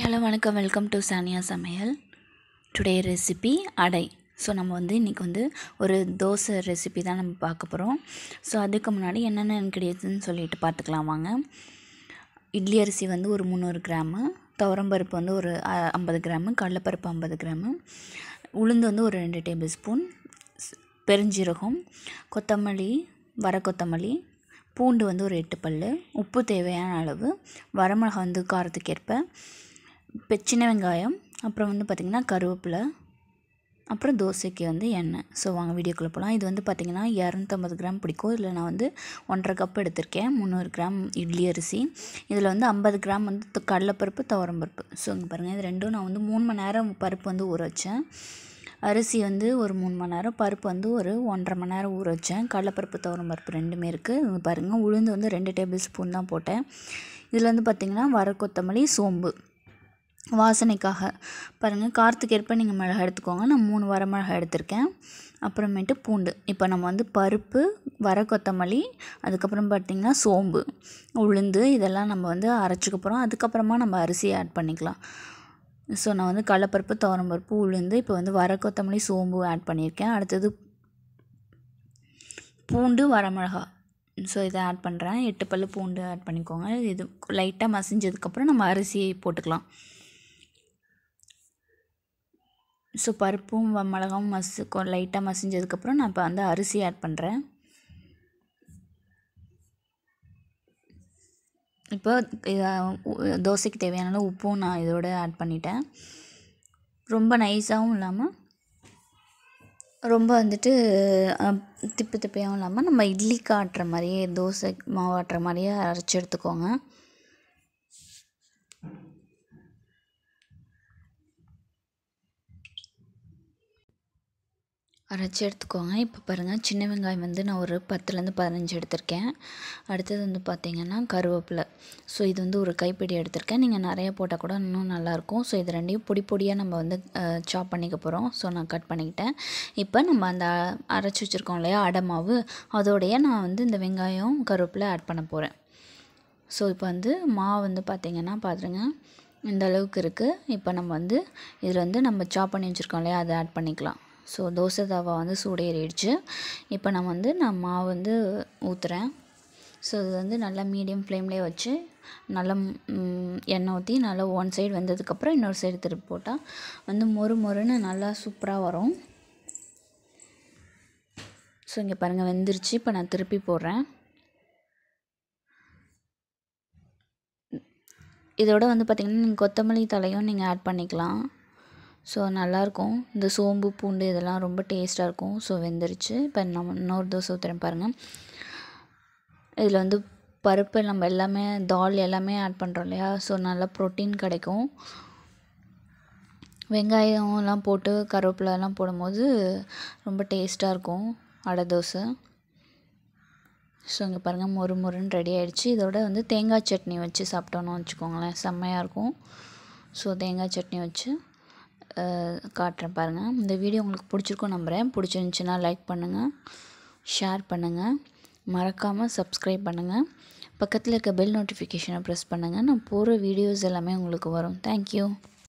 hello வணக்கம் welcome to Sania சமையல் today recipe அடை ஸோ நம்ம வந்து இன்றைக்கி வந்து ஒரு தோசை ரெசிபி தான் நம்ம பார்க்க போகிறோம் ஸோ அதுக்கு முன்னாடி என்னென்ன கிடையாதுன்னு சொல்லிட்டு பார்த்துக்கலாம் வாங்க இட்லி அரிசி வந்து ஒரு முந்நூறு கிராமு துவரம்பருப்பு வந்து ஒரு ஐம்பது கிராமு கடலப்பருப்பு ஐம்பது கிராமு உளுந்து வந்து ஒரு ரெண்டு டேபிள் ஸ்பூன் பெருஞ்சீரகம் கொத்தமல்லி வர கொத்தமல்லி பூண்டு வந்து ஒரு எட்டு பல் உப்பு தேவையான அளவு வரமிளகா வந்து காரத்துக்கேற்ப இப்போ சின்ன வெங்காயம் அப்புறம் வந்து பார்த்திங்கன்னா கருவேப்பிலை அப்புறம் தோசைக்கு வந்து எண்ணெய் ஸோ வாங்க வீடியோக்குள்ளே போகலாம் இது வந்து பார்த்திங்கன்னா இரநூத்தம்பது கிராம் பிடிக்கும் இதில் நான் வந்து ஒன்றரை கப் எடுத்திருக்கேன் முந்நூறு கிராம் இட்லி அரிசி இதில் வந்து ஐம்பது கிராம் வந்து கடலைப்பருப்பு துவரம்பருப்பு ஸோ இங்கே பாருங்கள் இது ரெண்டும் நான் வந்து மூணு மணி நேரம் பருப்பு வந்து ஊற வச்சேன் அரிசி வந்து ஒரு மூணு மணி நேரம் பருப்பு வந்து ஒரு ஒன்றரை மணி நேரம் ஊற வச்சேன் கடலப்பருப்பு துவரம் பருப்பு ரெண்டுமே இருக்குது பாருங்கள் உளுந்து வந்து ரெண்டு டேபிள் ஸ்பூன் தான் போட்டேன் இதில் வந்து பார்த்திங்கன்னா வர கொத்தமல்லி சோம்பு வாசனைக்காக பாருங்கள் காரத்துக்கு ஏற்ப நீங்கள் மிளகா எடுத்துக்கோங்க நான் மூணு வரமிளகா எடுத்திருக்கேன் அப்புறமேட்டு பூண்டு இப்போ நம்ம வந்து பருப்பு வர கொத்தமல்லி அதுக்கப்புறம் பார்த்திங்கன்னா சோம்பு உளுந்து இதெல்லாம் நம்ம வந்து அரைச்சிக்க போகிறோம் அதுக்கப்புறமா நம்ம அரிசியை ஆட் பண்ணிக்கலாம் ஸோ நான் வந்து கடலப்பருப்பு துவரம்பருப்பு உளுந்து இப்போ வந்து வர கொத்தமல்லி சோம்பு ஆட் பண்ணியிருக்கேன் அடுத்தது பூண்டு வரமிளகா ஸோ இதை ஆட் பண்ணுறேன் எட்டு பல் பூண்டு ஆட் பண்ணிக்கோங்க இது லைட்டாக மசிஞ்சதுக்கப்புறம் நம்ம அரிசி போட்டுக்கலாம் ஸோ பருப்பும் மிளகாவும் மசு லைட்டாக மசிஞ்சதுக்கப்புறம் நான் இப்போ வந்து அரிசி ஆட் பண்ணுறேன் இப்போ தோசைக்கு தேவையான உப்பும் நான் இதோட ஆட் பண்ணிட்டேன் ரொம்ப நைஸாகவும் இல்லாமல் ரொம்ப வந்துட்டு திப்பு திப்பையாகவும் இல்லாமல் நம்ம இட்லிக்கு ஆட்டுற மாதிரியே தோசை மாவு ஆட்டுற மாதிரியே அரைச்சி எடுத்துக்கோங்க அரைச்சி எடுத்துக்கோங்க இப்போ பாருங்கள் சின்ன வெங்காயம் வந்து நான் ஒரு பத்துலேருந்து பதினஞ்சு எடுத்திருக்கேன் அடுத்தது வந்து பார்த்திங்கன்னா கருவேப்பிலை ஸோ இது வந்து ஒரு கைப்பிடி எடுத்திருக்கேன் நீங்கள் நிறையா போட்டால் கூட இன்னும் நல்லாயிருக்கும் ஸோ இது ரெண்டையும் பொடி பொடியாக நம்ம வந்து சாப் பண்ணிக்க போகிறோம் ஸோ நான் கட் பண்ணிக்கிட்டேன் இப்போ நம்ம அந்த அரைச்சி வச்சுருக்கோம் இல்லையா அடமாவு அதோடைய நான் வந்து இந்த வெங்காயம் கருவேப்பிலை ஆட் பண்ண போகிறேன் ஸோ இப்போ வந்து மாவு வந்து பார்த்திங்கன்னா பார்த்துருங்க இந்த அளவுக்கு இருக்குது இப்போ நம்ம வந்து இதில் வந்து நம்ம சாப் பண்ணி வச்சுருக்கோம் இல்லையா அதை ஆட் பண்ணிக்கலாம் ஸோ தோசை தவா வந்து சூடேறிடுச்சு இப்போ நான் வந்து நான் மாவு வந்து ஊற்றுறேன் ஸோ இது வந்து நல்லா மீடியம் ஃப்ளேம்லேயே வச்சு நல்லா எண்ணெய் ஊற்றி நல்லா ஒன் சைடு வெந்ததுக்கப்புறம் இன்னொரு சைடு திருப்பி போட்டால் வந்து மொறு மொறுன்னு நல்லா சூப்பராக வரும் ஸோ இங்கே பாருங்கள் வெந்துருச்சு இப்போ நான் திருப்பி போடுறேன் இதோட வந்து பார்த்திங்கன்னா நீங்கள் கொத்தமல்லி தலையும் நீங்கள் ஆட் பண்ணிக்கலாம் ஸோ நல்லாயிருக்கும் இந்த சோம்பு பூண்டு இதெல்லாம் ரொம்ப டேஸ்ட்டாக இருக்கும் ஸோ வெந்துருச்சு இப்போ நம்ம இன்னொரு தோசை ஊற்றுறேன் பாருங்கள் இதில் வந்து பருப்பு நம்ம எல்லாமே தால் எல்லாமே ஆட் பண்ணுறோம் இல்லையா ஸோ நல்லா ப்ரோட்டீன் கிடைக்கும் வெங்காயம்லாம் போட்டு கருவேப்பிலாம் போடும்போது ரொம்ப டேஸ்ட்டாக இருக்கும் அடை தோசை ஸோ இங்கே பாருங்கள் மொறு மொறுன்னு ரெடி ஆகிடுச்சு இதோட வந்து தேங்காய் சட்னி வச்சு சாப்பிட்டோன்னு வச்சுக்கோங்களேன் செம்மையாக இருக்கும் ஸோ தேங்காய் சட்னி வச்சு காட்டுறேன் பாருங்கள் இந்த வீடியோ உங்களுக்கு பிடிச்சிருக்கும் நம்புகிறேன் பிடிச்சிருந்துச்சின்னா லைக் பண்ணுங்கள் ஷேர் பண்ணுங்கள் மறக்காமல் சப்ஸ்கிரைப் பண்ணுங்கள் பக்கத்தில் இருக்க பெல் நோட்டிஃபிகேஷனை ப்ரெஸ் பண்ணுங்கள் நான் போகிற வீடியோஸ் எல்லாமே உங்களுக்கு வரும் தேங்க்யூ